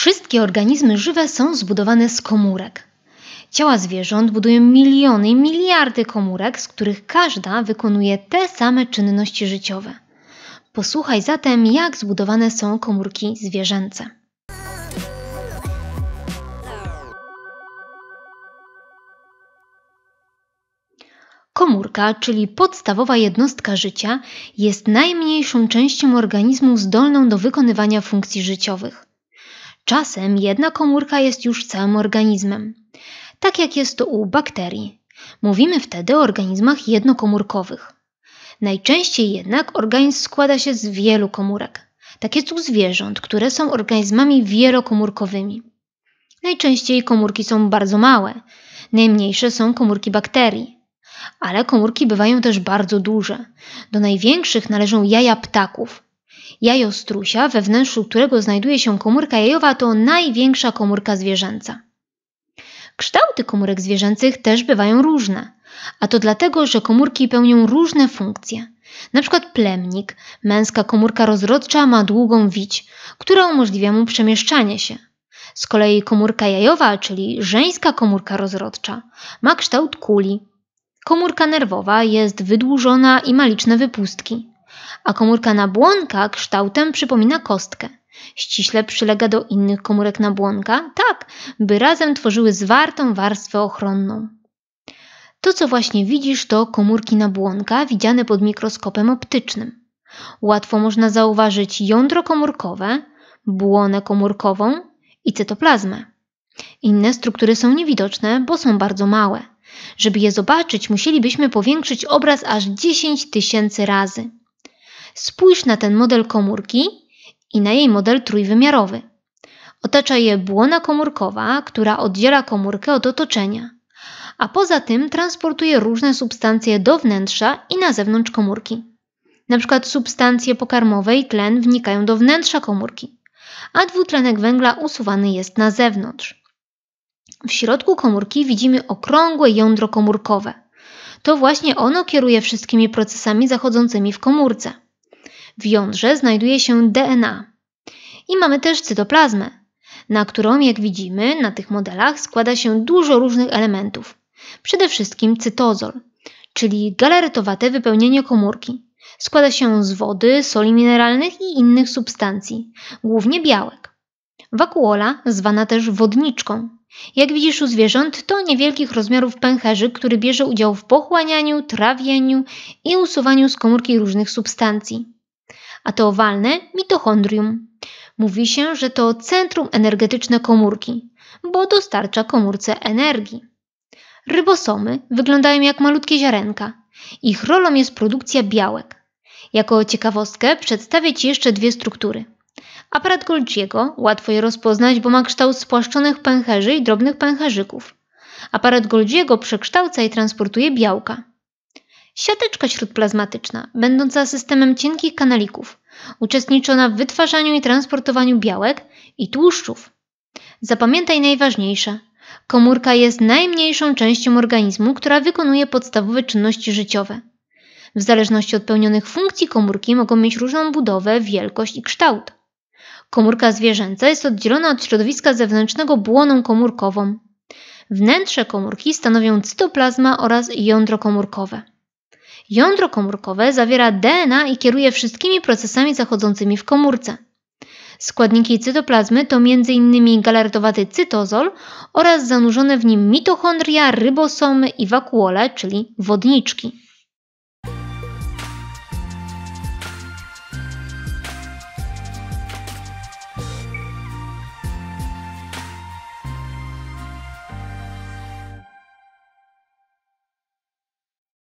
Wszystkie organizmy żywe są zbudowane z komórek. Ciała zwierząt budują miliony i miliardy komórek, z których każda wykonuje te same czynności życiowe. Posłuchaj zatem, jak zbudowane są komórki zwierzęce. Komórka, czyli podstawowa jednostka życia, jest najmniejszą częścią organizmu zdolną do wykonywania funkcji życiowych. Czasem jedna komórka jest już całym organizmem, tak jak jest to u bakterii. Mówimy wtedy o organizmach jednokomórkowych. Najczęściej jednak organizm składa się z wielu komórek. Tak jest u zwierząt, które są organizmami wielokomórkowymi. Najczęściej komórki są bardzo małe, najmniejsze są komórki bakterii. Ale komórki bywają też bardzo duże. Do największych należą jaja ptaków, Jajo strusia, we wnętrzu którego znajduje się komórka jajowa, to największa komórka zwierzęca. Kształty komórek zwierzęcych też bywają różne, a to dlatego, że komórki pełnią różne funkcje. Na przykład plemnik, męska komórka rozrodcza ma długą wić, która umożliwia mu przemieszczanie się. Z kolei komórka jajowa, czyli żeńska komórka rozrodcza, ma kształt kuli. Komórka nerwowa jest wydłużona i ma liczne wypustki a komórka nabłonka kształtem przypomina kostkę. Ściśle przylega do innych komórek nabłonka, tak, by razem tworzyły zwartą warstwę ochronną. To, co właśnie widzisz, to komórki nabłonka widziane pod mikroskopem optycznym. Łatwo można zauważyć jądro komórkowe, błonę komórkową i cytoplazmę. Inne struktury są niewidoczne, bo są bardzo małe. Żeby je zobaczyć, musielibyśmy powiększyć obraz aż 10 tysięcy razy. Spójrz na ten model komórki i na jej model trójwymiarowy. Otacza je błona komórkowa, która oddziela komórkę od otoczenia, a poza tym transportuje różne substancje do wnętrza i na zewnątrz komórki. Na przykład substancje pokarmowe i tlen wnikają do wnętrza komórki, a dwutlenek węgla usuwany jest na zewnątrz. W środku komórki widzimy okrągłe jądro komórkowe. To właśnie ono kieruje wszystkimi procesami zachodzącymi w komórce. W jądrze znajduje się DNA. I mamy też cytoplazmę, na którą, jak widzimy na tych modelach, składa się dużo różnych elementów. Przede wszystkim cytozol, czyli galaretowate wypełnienie komórki. Składa się z wody, soli mineralnych i innych substancji, głównie białek. Wakuola, zwana też wodniczką. Jak widzisz u zwierząt, to niewielkich rozmiarów pęcherzyk, który bierze udział w pochłanianiu, trawieniu i usuwaniu z komórki różnych substancji a to owalne mitochondrium. Mówi się, że to centrum energetyczne komórki, bo dostarcza komórce energii. Rybosomy wyglądają jak malutkie ziarenka. Ich rolą jest produkcja białek. Jako ciekawostkę przedstawię Ci jeszcze dwie struktury. Aparat Golgiego łatwo je rozpoznać, bo ma kształt spłaszczonych pęcherzy i drobnych pęcherzyków. Aparat Golgiego przekształca i transportuje białka. Siateczka śródplazmatyczna, będąca systemem cienkich kanalików, uczestniczona w wytwarzaniu i transportowaniu białek i tłuszczów. Zapamiętaj najważniejsze. Komórka jest najmniejszą częścią organizmu, która wykonuje podstawowe czynności życiowe. W zależności od pełnionych funkcji komórki mogą mieć różną budowę, wielkość i kształt. Komórka zwierzęca jest oddzielona od środowiska zewnętrznego błoną komórkową. Wnętrze komórki stanowią cytoplazma oraz jądro komórkowe. Jądro komórkowe zawiera DNA i kieruje wszystkimi procesami zachodzącymi w komórce. Składniki cytoplazmy to m.in. galardowaty cytozol oraz zanurzone w nim mitochondria, rybosomy i wakuole, czyli wodniczki.